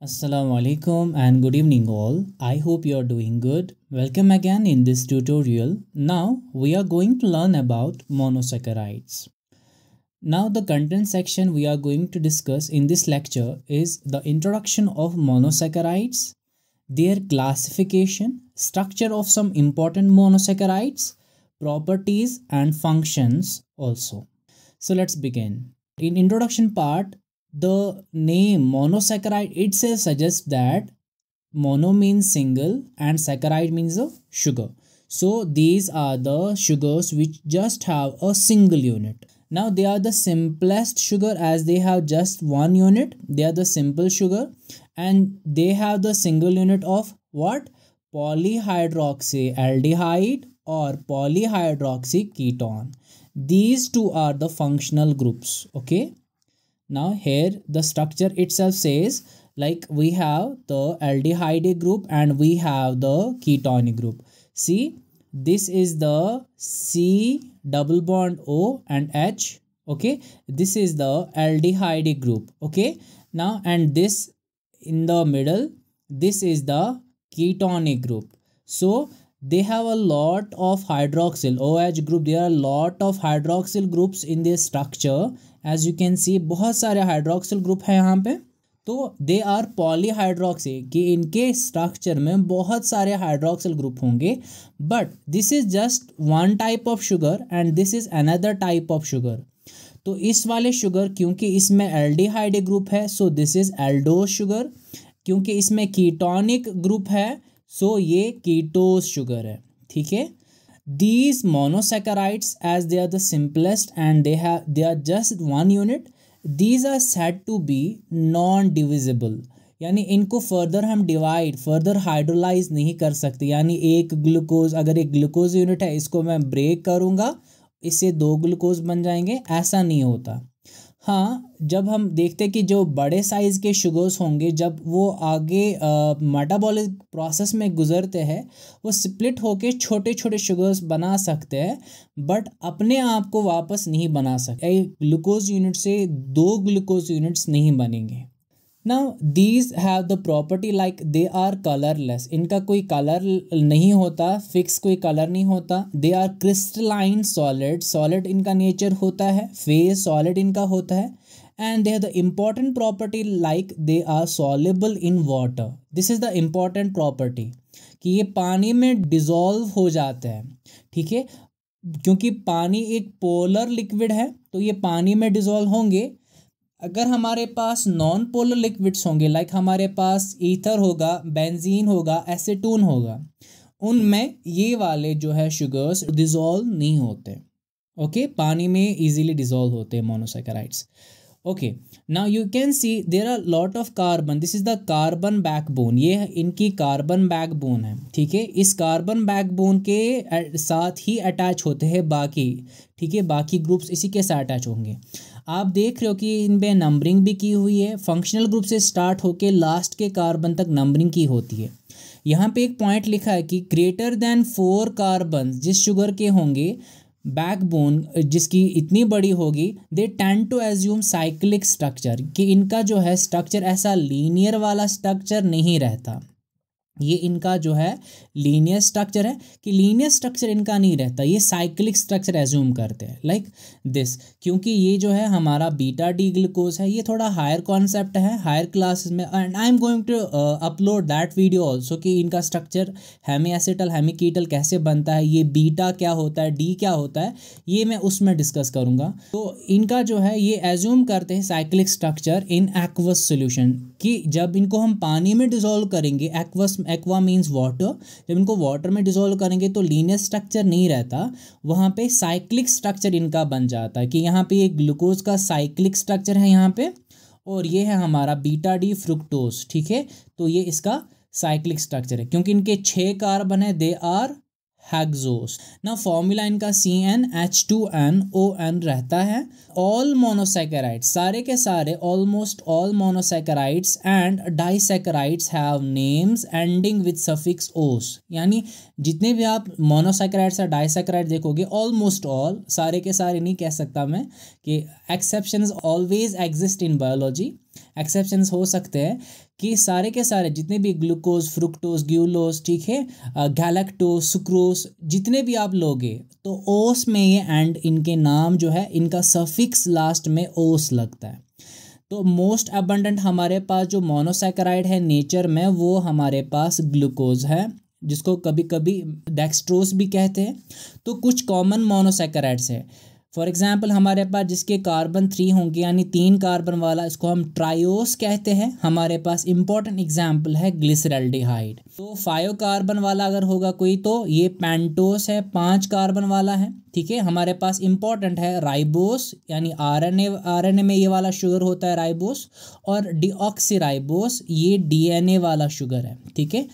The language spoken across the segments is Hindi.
Assalamu alaikum and good evening all. I hope you are doing good. Welcome again in this tutorial. Now we are going to learn about monosaccharides. Now the content section we are going to discuss in this lecture is the introduction of monosaccharides their classification, structure of some important monosaccharides, properties and functions also. So let's begin. In introduction part, the name monosaccharide itself suggests that mono means single and saccharide means a sugar. So these are the sugars which just have a single unit. Now they are the simplest sugar as they have just one unit. They are the simple sugar and they have the single unit of what? Polyhydroxyaldehyde or polyhydroxy ketone. These two are the functional groups. Okay. Now here the structure itself says like we have the aldehyde group and we have the ketonic group. See this is the C double bond O and H okay this is the aldehyde group okay now and this in the middle this is the ketonic group so they have a lot of hydroxyl OH group there are a lot of hydroxyl groups in this structure as you can see बहुत सारे hydroxyl group है यहाँ पे तो दे आर पॉलीहाइड्रोक्सी कि इनके स्ट्रक्चर में बहुत सारे हाइड्रोक्सिल ग्रुप होंगे but this is just one type of sugar and this is another type of sugar तो इस वाले शुगर क्योंकि इसमें एल्डिहाइड ग्रुप है so this is aldose sugar क्योंकि इसमें कीटोनिक ग्रुप है सो so ये कीटोज शुगर है ठीक है these monosaccharides as they are the simplest and they have they are just one unit these are set to be non divisible यानी इनको फर्दर हम डिवाइड फर्दर हाइड्रोलाइज नहीं कर सकते यानी एक ग्लूकोज अगर एक ग्लूकोज यूनिट है इसको मैं ब्रेक करूँगा इससे दो ग्लूकोज बन जाएंगे ऐसा नहीं होता हाँ जब हम देखते हैं कि जो बड़े साइज़ के शुगर्स होंगे जब वो आगे मेटाबॉलिक प्रोसेस में गुजरते हैं वो स्प्लिट होके छोटे छोटे शुगर्स बना सकते हैं बट अपने आप को वापस नहीं बना सकते ग्लूकोज यूनिट से दो ग्लूकोज यूनिट्स नहीं बनेंगे ना these have the property like they are colourless इनका कोई कलर नहीं होता फिक्स कोई कलर नहीं होता they are crystalline solid solid इनका नेचर होता है फेस सॉलिड इनका होता है and they have the important property like they are soluble in water this is the important property कि ये पानी में डिज़ोल्व हो जाते हैं ठीक है क्योंकि पानी एक पोलर लिक्विड है तो ये पानी में डिज़ोल्व होंगे अगर हमारे पास नॉन पोलर लिक्विड्स होंगे लाइक हमारे पास ईथर होगा बेंजीन होगा एसिटून होगा उनमें ये वाले जो है शुगर्स डिज़ोल्व नहीं होते ओके okay? पानी में इजीली डिज़ोल्व होते हैं monosaccharides okay now you can see there are lot of carbon this is the carbon backbone ये इनकी कार्बन बैकबोन है ठीक है इस कार्बन बैकबोन के साथ ही अटैच होते हैं बाकी ठीक है बाकी ग्रुप्स इसी के साथ अटैच होंगे आप देख रहे हो कि इन पर नंबरिंग भी की हुई है फंक्शनल ग्रुप से स्टार्ट होकर लास्ट के कार्बन तक नंबरिंग की होती है यहाँ पे एक पॉइंट लिखा है कि ग्रेटर देन फोर कार्बन जिस शुगर के होंगे बैकबोन जिसकी इतनी बड़ी होगी they tend to assume cyclic structure कि इनका जो है स्ट्रक्चर ऐसा लीनियर वाला स्ट्रक्चर नहीं रहता ये इनका जो है लीनियर स्ट्रक्चर है कि लीनियर स्ट्रक्चर इनका नहीं रहता ये साइक्लिक स्ट्रक्चर एज्यूम करते हैं लाइक दिस क्योंकि ये जो है हमारा बीटा डी ग्लूकोज है ये थोड़ा हायर कॉन्सेप्ट है हायर क्लासेस में and I am going to upload that video also कि इनका स्ट्रक्चर हैमी एसिटल हेमिकीटल कैसे बनता है ये बीटा क्या होता है डी क्या होता है ये मैं उसमें डिस्कस करूँगा तो इनका जो है ये एज्यूम करते हैं cyclic structure in aqueous solution कि जब इनको हम पानी में डिजोल्व करेंगे एक्वस एक्वा मीन्स वाटर जब इनको वाटर में डिजोल्व करेंगे तो लीनियर स्ट्रक्चर नहीं रहता वहाँ पे साइक्लिक स्ट्रक्चर इनका बन जाता है कि यहाँ पे ये ग्लूकोज का साइक्लिक स्ट्रक्चर है यहाँ पे और ये है हमारा बीटा डी फ्रुक्टोज ठीक है तो ये इसका साइक्लिक स्ट्रक्चर है क्योंकि इनके छः कार्बन है दे आर हैग्जोस ना फॉर्मूला इनका C n H two n O n रहता है ऑल मोनोसेकेराइड्स सारे के सारे almost all monosaccharides and disaccharides have names ending with suffix ose यानी जितने भी आप मोनोसेकेराइड्स या डाइसेकेराइड देखोगे ऑलमोस्ट ऑल सारे के सारे नहीं कह सकता मैं कि exception always exist in biology exception हो सकते हैं कि सारे के सारे जितने भी ग्लूकोज फ्रुक्टोज ग्यूलोज ठीक है गैलेक्टोज सुक्रोज जितने भी आप लोगे तो ओस में ये एंड इनके नाम जो है इनका सफिक्स लास्ट में ओस लगता है तो मोस्ट अबंडेंट हमारे पास जो मोनोसेक्राइड है नेचर में वो हमारे पास ग्लूकोज है जिसको कभी कभी डेक्स्ट्रोस भी कहते हैं तो कुछ कॉमन मोनोसेक्राइड्स है फॉर एग्ज़ाम्पल हमारे पास जिसके कार्बन थ्री होंगे यानी तीन कार्बन वाला इसको हम ट्रायोस कहते हैं हमारे पास इंपॉर्टेंट एग्जाम्पल है ग्लिसरल्डिहाइड तो फाइव कार्बन वाला अगर होगा कोई तो ये पेंटोस है पाँच कार्बन वाला है ठीक है हमारे पास इंपॉर्टेंट है राइबोस यानी आरएनए आरएनए में ये वाला शुगर होता है राइबोस और डीऑक्सी ये डीएनए वाला शुगर है ठीक है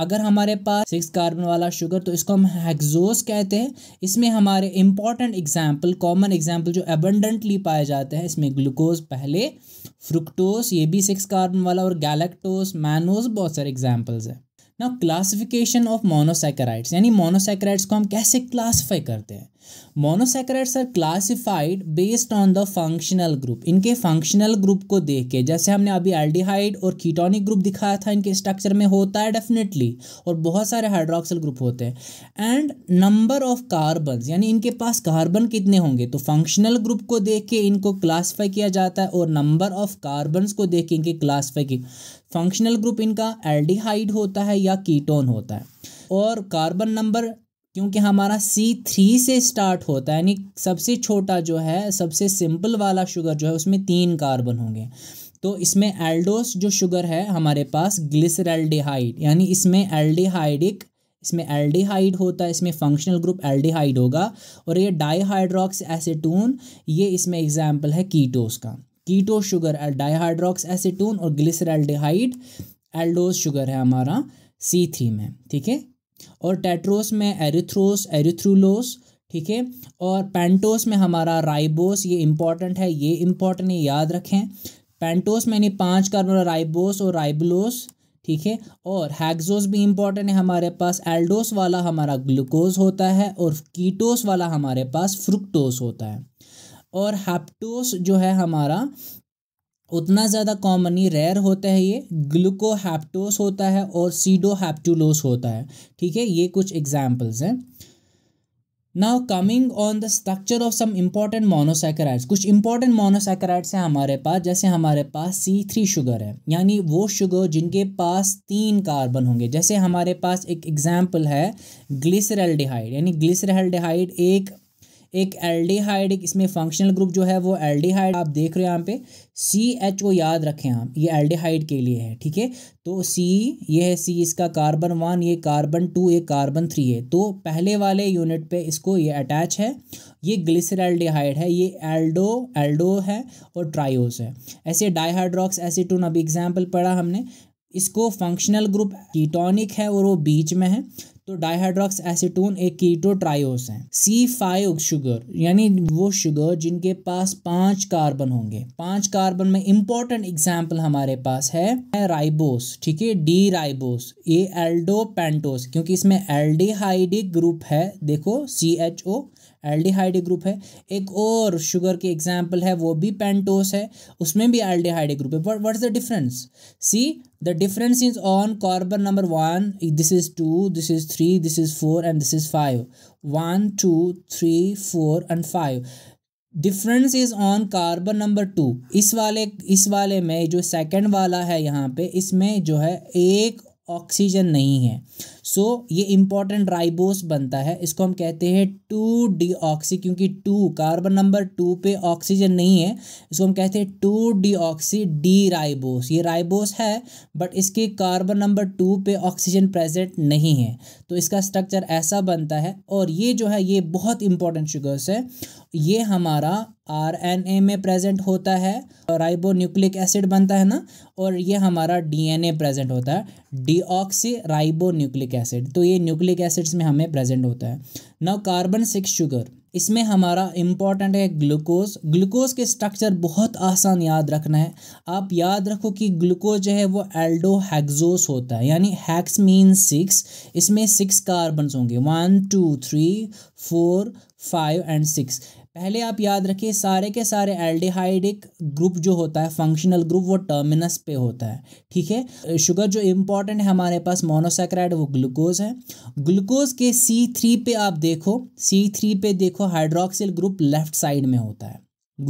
अगर हमारे पास सिक्स कार्बन वाला शुगर तो इसको हम हैगजोस कहते हैं इसमें हमारे इंपॉर्टेंट एग्जाम्पल कॉमन एग्जाम्पल जो एबंडेंटली पाए जाते हैं इसमें ग्लूकोज पहले फ्रुक्टोस ये भी सिक्स कार्बन वाला और गैलेक्टोस मैनोज बहुत सारे एग्जाम्पल्स हैं ना क्लासिफिकेशन ऑफ मोनोसेक्राइड्स यानी मोनोसेक्राइड्स को हम कैसे क्लासीफाई करते हैं monosaccharides are classified based on the functional group इनके फंक्शनल ग्रुप को देख के जैसे हमने अभी एल्डिहाइड और कीटोनिक ग्रुप दिखाया था इनके स्ट्रक्चर में होता है डेफिनेटली और बहुत सारे हाइड्रोक्सल ग्रुप होते हैं एंड नंबर ऑफ कार्बन यानी इनके पास कार्बन कितने होंगे तो फंक्शनल ग्रुप को देख के इनको क्लासीफाई किया जाता है और नंबर ऑफ कार्बन को देख के इनके क्लासीफाई की फंक्शनल ग्रुप इनका एल्डिहाइड होता है या कीटोन होता है और कार्बन नंबर क्योंकि हमारा सी थ्री से स्टार्ट होता है यानी सबसे छोटा जो है सबसे सिंपल वाला शुगर जो है उसमें तीन कार्बन होंगे तो इसमें एल्डोस जो शुगर है हमारे पास ग्लिसरल्डिहाइड यानी इसमें एल्डिहाइडिक इसमें एल्डिहाइड होता है इसमें फंक्शनल ग्रुप एल्डिहाइड होगा और ये डाईहाइड्रोक्स एसिटून ये इसमें एग्जाम्पल है कीटोस का कीटो शुगर डाईहाइड्रोक्स एसिटून और ग्लिसरल्डिहाइड एल्डोस शुगर है हमारा सी थ्री में ठीक है और टेट्रोस में एरिथ्रोस एरिथ्रूलोस ठीक है और पेंटोस में हमारा राइबोस ये इंपॉर्टेंट है ये इंपॉर्टेंट है याद रखें पेंटोस में यानी पाँच कार्बन मतलब राइबोस और राइबलोस ठीक है और हैग्जोस भी इंपॉर्टेंट है हमारे पास एल्डोस वाला हमारा ग्लूकोज होता है और कीटोस वाला हमारे पास फ्रुक्टोस होता है और हैप्टोस जो है हमारा उतना ज़्यादा कॉमनली रेयर होता है ये ग्लूकोहैप्टोस होता है और सीडोहैप्टुलोस होता है ठीक है ये कुछ एग्जाम्पल्स हैं now coming on the structure of some important monosaccharides कुछ इंपॉर्टेंट मोनोसैकराइड्स हैं हमारे पास जैसे हमारे पास सी थ्री शुगर है यानी वो शुगर जिनके पास तीन कार्बन होंगे जैसे हमारे पास एक एग्जाम्पल है ग्लिसरल डिहाइड यानी ग्लिसरल डिहाइड एक एक एल्डिहाइड इसमें फंक्शनल ग्रुप जो है वो एल्डिहाइड आप देख रहे हो यहाँ पे सी एच ओ याद रखें आप ये एल्डिहाइड के लिए है ठीक है तो सी ये है सी इसका कार्बन वन ये कार्बन टू ये कार्बन थ्री है तो पहले वाले यूनिट पे इसको ये अटैच है ये ग्लिसरल्डिहाइड है ये एल्डो एल्डो है और ट्रायोस है ऐसे डाईहाइड्रॉक्स एसिटोन अभी एग्जाम्पल पढ़ा हमने इसको फंक्शनल ग्रुप कीटोनिक है और वो बीच में है तो डाइहाइड्रोक्स एसिटोन एक कीटो ट्रायोस है सी फाइव शुगर यानी वो शुगर जिनके पास पांच कार्बन होंगे पांच कार्बन में इंपॉर्टेंट एग्जाम्पल हमारे पास है राइबोस ठीक है डी राइबोस ये एल्डो पेंटोस क्योंकि इसमें एल्डिहाइडिक ग्रुप है देखो C H O aldehyde group है एक और शुगर की एग्जाम्पल है वो भी पेंटोस है उसमें भी एल्डिहाइड ग्रुप है but what is the difference see the difference is on carbon number one this is two this is three this is four and this is five one two three four and five difference is on carbon number two इस वाले इस वाले में जो सेकेंड वाला है यहाँ पे इसमें जो है एक ऑक्सीजन नहीं है सो so, ये इंपॉर्टेंट राइबोस बनता है इसको हम कहते हैं टू डी ऑक्सी क्योंकि टू कार्बन नंबर टू पे ऑक्सीजन नहीं है इसको हम कहते हैं two deoxy D ribose ये राइबोस है बट इसके कार्बन नंबर टू पे ऑक्सीजन प्रेजेंट नहीं है तो इसका स्ट्रक्चर ऐसा बनता है और ये जो है ये बहुत इंपॉर्टेंट शुगर्स है ये हमारा ए में प्रेजेंट होता है राइबो न्यूक्लिक एसिड बनता है ना और ये हमारा ए प्रेजेंट होता है ऑक्सी राइबो न्यूक्लिक एसिड तो ये न्यूक्लिक एसिड्स में हमें प्रेजेंट होता है नाउ कार्बन सिक्स शुगर इसमें हमारा इम्पॉर्टेंट है ग्लूकोज ग्लूकोज के स्ट्रक्चर बहुत आसान याद रखना है आप याद रखो कि ग्लूकोज जो है वो एल्डो एल्डोहैक्सोस होता है यानी हैक्स मीन सिक्स इसमें सिक्स कार्बन होंगे one two three four five and six पहले आप याद रखिए सारे के सारे एल्डिहाइडिक ग्रुप जो होता है फंक्शनल ग्रुप वो टर्मिनस पे होता है ठीक है शुगर जो इम्पॉर्टेंट है हमारे पास मोनोसेक्राइड वो ग्लूकोज है ग्लूकोज के सी थ्री पे आप देखो सी थ्री पे देखो हाइड्रोक्सिल ग्रुप लेफ्ट साइड में होता है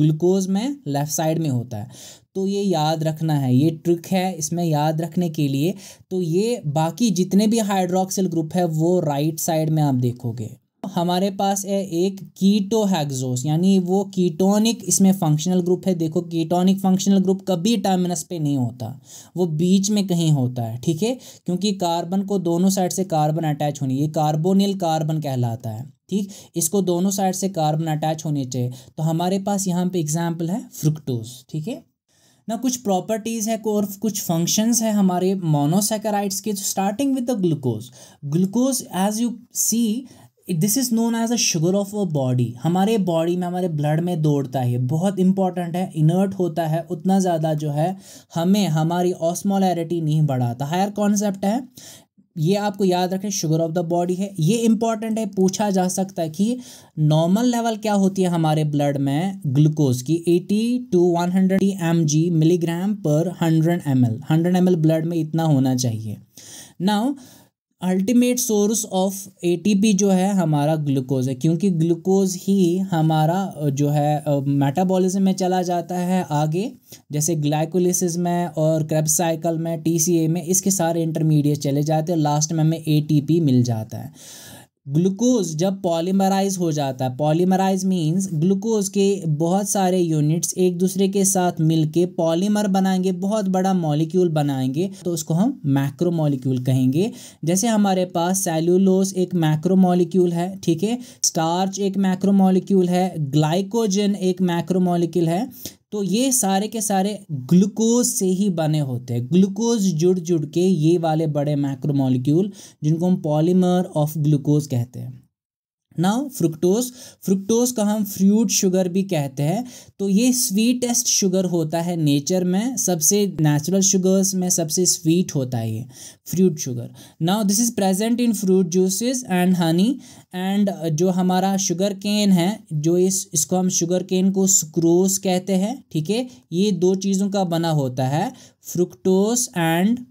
ग्लूकोज में लेफ़्ट साइड में होता है तो ये याद रखना है ये ट्रिक है इसमें याद रखने के लिए तो ये बाकी जितने भी हाइड्रोक्सिल ग्रुप है वो राइट साइड में आप देखोगे हमारे पास है एक कीटोहैग्जोस यानी वो कीटोनिक इसमें फंक्शनल ग्रुप है देखो कीटोनिक फंक्शनल ग्रुप कभी टर्मिनस पे नहीं होता वो बीच में कहीं होता है ठीक है क्योंकि कार्बन को दोनों साइड से कार्बन अटैच होनी ये कार्बोनिल कार्बन कहलाता है ठीक इसको दोनों साइड से कार्बन अटैच होने चाहिए तो हमारे पास यहाँ पे एग्जाम्पल है फ्रुक्टोज ठीक है ना कुछ प्रॉपर्टीज़ है और कुछ फंक्शंस है हमारे मोनोसेकराइड्स के starting with the glucose glucose as you see this is known as a sugar of a body हमारे बॉडी में हमारे ब्लड में दौड़ता है बहुत इंपॉर्टेंट है इनर्ट होता है उतना ज़्यादा जो है हमें हमारी ऑस्मोलैरिटी नहीं बढ़ाता हायर कॉन्सेप्ट है ये आपको याद रखें शुगर ऑफ द बॉडी है ये इंपॉर्टेंट है पूछा जा सकता है कि नॉर्मल लेवल क्या होती है हमारे ब्लड में ग्लूकोज की 80 टू 100 हंड्रेड एम मिलीग्राम पर 100 एम एल 100 एम ब्लड में इतना होना चाहिए now ultimate source of ATP जो है हमारा ग्लूकोज है क्योंकि ग्लूकोज ही हमारा जो है मेटाबॉलिज्म में चला जाता है आगे जैसे ग्लाइकोलिसिस में और क्रेब्स साइकिल में टीसीए में इसके सारे इंटरमीडिएट चले जाते हैं लास्ट में हमें एटीपी मिल जाता है ग्लूकोज जब पॉलीमराइज हो जाता है पॉलीमराइज मींस ग्लूकोज के बहुत सारे यूनिट्स एक दूसरे के साथ मिलके पॉलीमर बनाएंगे बहुत बड़ा मॉलिक्यूल बनाएंगे तो उसको हम मैक्रो मॉलिक्यूल कहेंगे जैसे हमारे पास सेल्यूलोस एक मैक्रो मॉलिक्यूल है ठीक है स्टार्च एक मैक्रो मॉलिक्यूल है ग्लाइकोजन एक मैक्रो मॉलिक्यूल है तो ये सारे के सारे ग्लूकोज से ही बने होते हैं ग्लूकोज जुड़ जुड़ के ये वाले बड़े मैक्रोमोलिक्यूल जिनको हम पॉलीमर ऑफ ग्लूकोज कहते हैं नाउ फ्रुक्टोज फ्रुक्टोज का हम फ्रूट शुगर भी कहते हैं तो ये स्वीटेस्ट शुगर होता है नेचर में सबसे नेचुरल शुगर्स में सबसे स्वीट होता है ये fruit sugar now this is present in fruit juices and honey and जो हमारा शुगर केन है जो इस इसको हम शुगर केन को स्क्रोस कहते हैं ठीक है ये दो चीज़ों का बना होता है फ्रुक्टोज एंड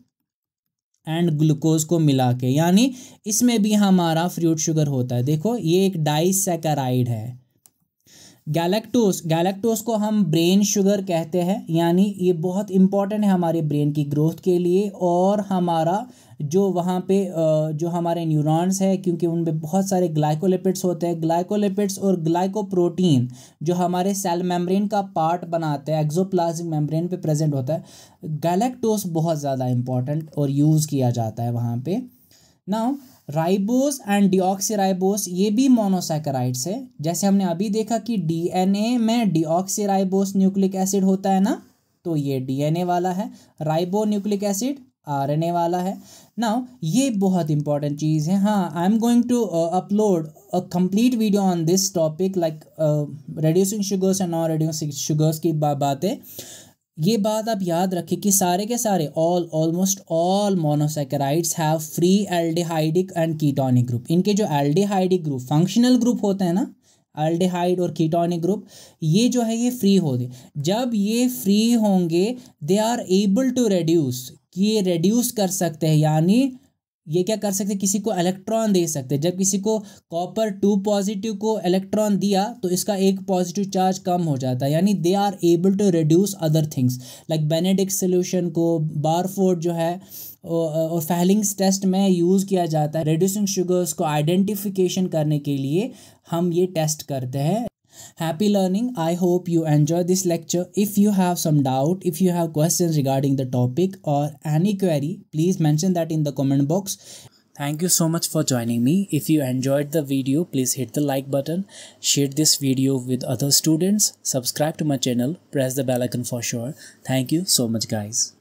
एंड ग्लूकोज को मिला के यानी इसमें भी हमारा फ्रूट शुगर होता है देखो ये एक डाइसैकेराइड है गैलेक्टोस गैलेक्टोस को हम ब्रेन शुगर कहते हैं यानी ये बहुत इंपॉर्टेंट है हमारे ब्रेन की ग्रोथ के लिए और हमारा जो वहाँ पे जो हमारे न्यूरॉन्स है क्योंकि उनमें बहुत सारे ग्लाइकोलिपिड्स होते हैं ग्लाइकोलिपिड्स और ग्लाइकोप्रोटीन जो हमारे सेल मेम्ब्रेन का पार्ट बनाते हैं एक्जोप्लाज्मिक मेम्ब्रेन पे प्रेजेंट होता है गैलेक्टोस बहुत ज़्यादा इंपॉर्टेंट और यूज़ किया जाता है वहाँ पर नाउ राइबोस एंड डिऑक्सीराइबोस ये भी मोनोसैकराइड्स है जैसे हमने अभी देखा कि डीएनए में डिऑक्सीराइबोस न्यूक्लिक एसिड होता है ना तो ये डीएनए वाला है राइबो न्यूक्लिक एसिड आरएनए वाला है नाउ ये बहुत इंपॉर्टेंट चीज़ है हाँ I am going to upload a complete video on this topic like reducing sugars and non reducing sugars की बातें ये बात आप याद रखें कि सारे के सारे all almost all monosaccharides have free aldehydic and ketonic group इनके जो एल्डिहाइडिक ग्रुप फंक्शनल ग्रुप होते हैं ना एल्डिहाइड और कीटोनिक ग्रुप ये जो है ये फ्री गए जब ये फ्री होंगे they are able to reduce ये रेड्यूस कर सकते हैं यानी ये क्या कर सकते किसी को इलेक्ट्रॉन दे सकते जब किसी को कॉपर टू पॉजिटिव को इलेक्ट्रॉन दिया तो इसका एक पॉजिटिव चार्ज कम हो जाता है यानी they are able to reduce other things like Benedict solution को बारफोर्ड जो है और फैलिंग्स टेस्ट में यूज़ किया जाता है रिड्यूसिंग शुगर्स को आइडेंटिफिकेशन करने के लिए हम ये टेस्ट करते हैं Happy learning. I hope you enjoyed this lecture. If you have some doubt, if you have questions regarding the topic or any query, please mention that in the comment box. Thank you so much for joining me. If you enjoyed the video, please hit the like button, share this video with other students, subscribe to my channel, press the bell icon for sure. Thank you so much guys.